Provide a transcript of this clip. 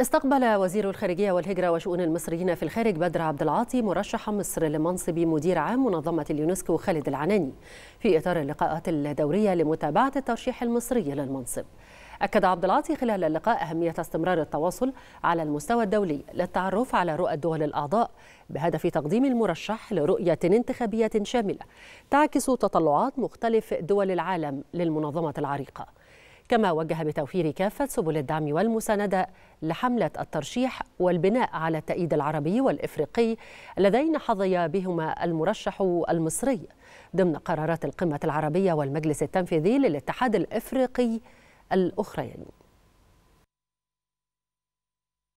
استقبل وزير الخارجية والهجرة وشؤون المصريين في الخارج بدر عبد العاطي مرشح مصر لمنصب مدير عام منظمة اليونسكو خالد العناني في إطار اللقاءات الدورية لمتابعة الترشيح المصري للمنصب. أكد عبد العاطي خلال اللقاء أهمية استمرار التواصل على المستوى الدولي للتعرف على رؤى الدول الأعضاء بهدف تقديم المرشح لرؤية انتخابية شاملة تعكس تطلعات مختلف دول العالم للمنظمة العريقة. كما وجه بتوفير كافة سبل الدعم والمساندة لحملة الترشيح والبناء على التأييد العربي والإفريقي اللذين حظي بهما المرشح المصري ضمن قرارات القمة العربية والمجلس التنفيذي للاتحاد الإفريقي الأخرين